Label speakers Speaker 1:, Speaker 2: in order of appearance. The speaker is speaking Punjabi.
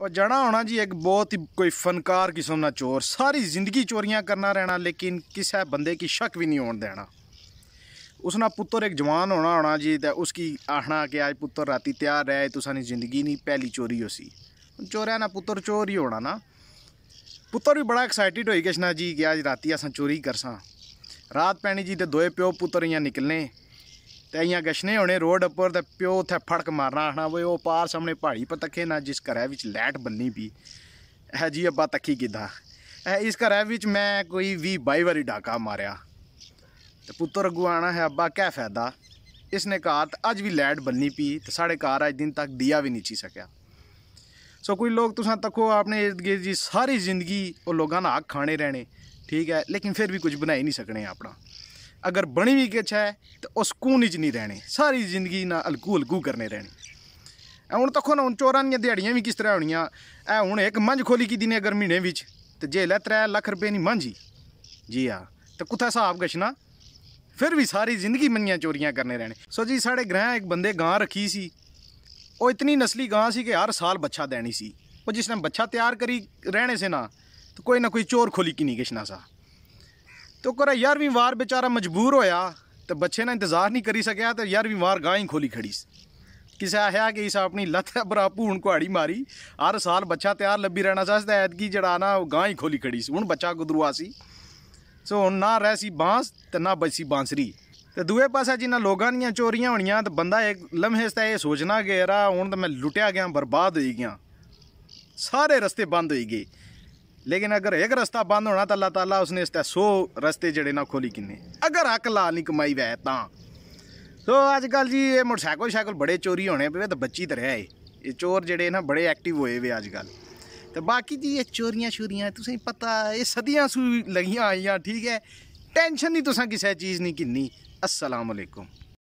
Speaker 1: ਉਹ ਜਣਾ ਹੋਣਾ ਜੀ ਇੱਕ ਬਹੁਤ ਹੀ ਕੋਈ ਫਨਕਾਰ ਕਿਸਮ ਦਾ ਚੋਰ ਸਾਰੀ ਜ਼ਿੰਦਗੀ ਚੋਰੀਆਂ ਕਰਨਾ ਰਹਿਣਾ ਲੇਕਿਨ ਕਿਸੇ ਬੰਦੇ ਕੀ ਸ਼ੱਕ ਵੀ ਨਹੀਂ ਹੋਣ ਦੇਣਾ ਉਸਨਾ ਪੁੱਤਰ ਇੱਕ ਜਵਾਨ ਹੋਣਾ ਹੋਣਾ ਜੀ ਤੇ ਉਸकी ਆਹਣਾ ਕਿ ਅੱਜ ਪੁੱਤਰ ਰਾਤੀ ਤਿਆਰ ਰਹਿ ਤੁਸਾਂ ਸਾਨੀ ਜ਼ਿੰਦਗੀ ਨਹੀਂ ਪਹਿਲੀ ਚੋਰੀ ਹੋ ਸੀ ਚੋਰਿਆ ਦਾ ਪੁੱਤਰ ਚੋਰ ਹੀ ਹੋਣਾ ਨਾ ਪੁੱਤਰ ਵੀ ਬੜਾ ਐਕਸਾਈਟਿਡ ਹੋਈ ਕਿਸ਼ਨਾ ਜੀ ਕਿ ਅੱਜ ਰਾਤੀ ਅਸਾਂ ਚੋਰੀ ਕਰਸਾਂ ਰਾਤ ਪੈਣੀ ਜੀ ਤੇ ਦੋਏ ਪਿਓ ਪੁੱਤਰ ਇਆਂ ਨਿਕਲਨੇ ਤੈਆਂ ਗਸ਼ਨੇ ਹੋਣੇ ਰੋਡ ਉੱਪਰ ਤੇ ਪਿਓ ਉੱਥੇ ਫੜਕ ਮਾਰਨਾ ਆਣਾ ਵੇ ਉਹ ਪਾਰ ਸਾਹਮਣੇ ਪਹਾੜੀ ਪਤਖੇ ਨਾ ਜਿਸ ਘਰ ਵਿੱਚ ਲੈਟ ਬੰਨੀ ਵੀ ਇਹ ਜੀ ਅੱਬਾ ਤੱਕੀ ਕਿਦਾ ਇਹ ਇਸ ਘਰ ਵਿੱਚ ਮੈਂ ਕੋਈ ਵੀ ਬਾਈ ਵਾਰੀ ਡਾਕਾ ਮਾਰਿਆ ਤੇ ਪੁੱਤਰ ਗੁਆਣਾ ਹੈ ਅੱਬਾ ਕਾ ਫਾਇਦਾ ਇਸ ਨੇ ਕਹਾ ਤ ਅੱਜ ਵੀ ਲੈਟ ਬੰਨੀ ਪੀ ਤੇ ਸਾਡੇ ਘਰ ਅੱਜ ਦਿਨ ਤੱਕ ਦੀਆ ਵੀ ਨਹੀਂ ਚੀ ਸਕਿਆ ਸੋ ਕੋਈ ਲੋਕ ਤੁਸਾਂ ਤੱਕੋ ਆਪਣੇ ਇਰਦਗੇ ਜੀ ਸਾਰੀ ਜ਼ਿੰਦਗੀ ਉਹ ਲੋਕਾਂ ਨਾਲ ਖਾਣੇ ਰਹਿਣੇ ਠੀਕ ਹੈ ਲੇਕਿਨ ਫਿਰ ਵੀ ਕੁਝ ਬਣਾਈ ਨਹੀਂ ਸਕਣੇ ਆਪਣਾ ਅਗਰ ਬਣੀ ਵੀ ਕਿਛ ਹੈ ਤੇ उस कून ਵਿੱਚ ਨਹੀਂ ਰਹਿਣੀ ਸਾਰੀ ਜ਼ਿੰਦਗੀ ਨਾ ਅਲਕੂ ਅਲਕੂ ਕਰਨੇ ਰਹਿਣੀ ਹੁਣ ਤੱਕ ਹੁਣ ਚੋਰਾਂ ਦੀਆਂ ਦਿਹਾੜੀਆਂ ਵੀ ਕਿਸ ਤਰ੍ਹਾਂ ਹੋਣੀਆਂ ਐ ਹੁਣ ਇੱਕ ਮੰਝ ਖੋਲੀ ਕੀਤੀ ਨੇ ਅਗਰ ਮਹੀਨੇ ਵਿੱਚ ਤੇ ਜੇ ਲੈ 3 ਲੱਖ ਰੁਪਏ ਨਹੀਂ ਮੰਝੀ ਜੀ ਆ ਤੇ ਕੁੱਥਾ ਹਿਸਾਬ ਗਸ਼ਨਾ ਫਿਰ ਵੀ ਸਾਰੀ ਜ਼ਿੰਦਗੀ ਮੰਨੀਆਂ ਚੋਰੀਆਂ ਕਰਨੇ ਰਹਿਣੇ ਸੋ ਜੀ ਸਾਡੇ ਗ੍ਰਹਿ ਇੱਕ ਬੰਦੇ ਗਾਂ ਰੱਖੀ ਸੀ ਉਹ ਇਤਨੀ ਨਸਲੀ ਗਾਂ ਸੀ ਕਿ ਹਰ ਸਾਲ ਬੱਚਾ ਦੇਣੀ ਸੀ ਉਹ ਜਿਸ ਨੇ ਬੱਚਾ ਤਿਆਰ ਕਰੀ ਰਹਿਣੇ ਸੇ ਨਾ ਤੇ ਕੋਈ ਨਾ ਕੋਈ ਚੋਰ ਖੋਲੀ ਕੀ ਨਹੀਂ ਗਸ਼ਨਾ ਸਾ ਤੋ ਕੋਰਾ 11ਵੀਂ ਵਾਰ ਵਿਚਾਰਾ ਮਜਬੂਰ ਹੋਇਆ ਤੇ ਬੱਚੇ ਨੇ ਇੰਤਜ਼ਾਰ ਨਹੀਂ ਕਰੀ ਸਕਿਆ ਤੇ 11ਵੀਂ ਵਾਰ ਗਾਂ ਹੀ ਖੋਲੀ ਖੜੀ ਸੀ ਕਿਸੇ ਆਇਆ ਕਿ ਇਸ ਆਪਣੀ ਲੱਤ ਬਰਾ ਭੂਣ ਕੁਹਾੜੀ ਮਾਰੀ ਹਰ ਸਾਲ ਬੱਚਾ ਤਿਆਰ ਲੱਭੀ ਰਹਿਣਾ ਚਾਹੀਦਾ ਐਤਕੀ ਜੜਾ ਨਾ ਗਾਂ ਹੀ ਖੋਲੀ ਖੜੀ ਸੀ ਹੁਣ ਬੱਚਾ ਗੁਦਰੂਆ ਸੀ ਸੋ ਹੁਣ ਨਾ ਰਹਿ ਸੀ ਬਾਂਸ ਤੇ ਨਾ ਬਚੀ ਬਾਂਸਰੀ ਤੇ ਦੂਏ ਪਾਸੇ ਜਿੰਨਾ ਲੋਗਾਂ ਦੀਆਂ ਚੋਰੀਆਂ ਹੋਣੀਆਂ ਤੇ ਬੰਦਾ ਇੱਕ ਲਮਹੇ ਸਤਾ ਇਹ ਸੋਚਣਾ ਕਿ ਹੁਣ ਤਾਂ ਮੈਂ ਲੁੱਟਿਆ ਗਿਆ ਬਰਬਾਦ ਹੋਈ ਗਿਆ ਸਾਰੇ ਰਸਤੇ ਬੰਦ ਹੋਈ ਗਏ लेकिन अगर एक रस्ता बंद होना तो अल्लाह तला उसने इस सौ रस्ते जड़े ना खोली किन्ने अगर हक ला नहीं कमाई वै तो तो अजकल जी ये मोटरसाइकिल शाइकल बड़े चोरी होने पे तो बच्ची रहा है ये चोर जड़े ना बड़े एक्टिव होए हुए अजकल तो बाकी जी ये चोरिया शोरियां तुम्हें पता ये सदियां सू लगिया आई ठीक है टेंशन नहीं तुसें किसै चीज़ नहीं कि असलकुम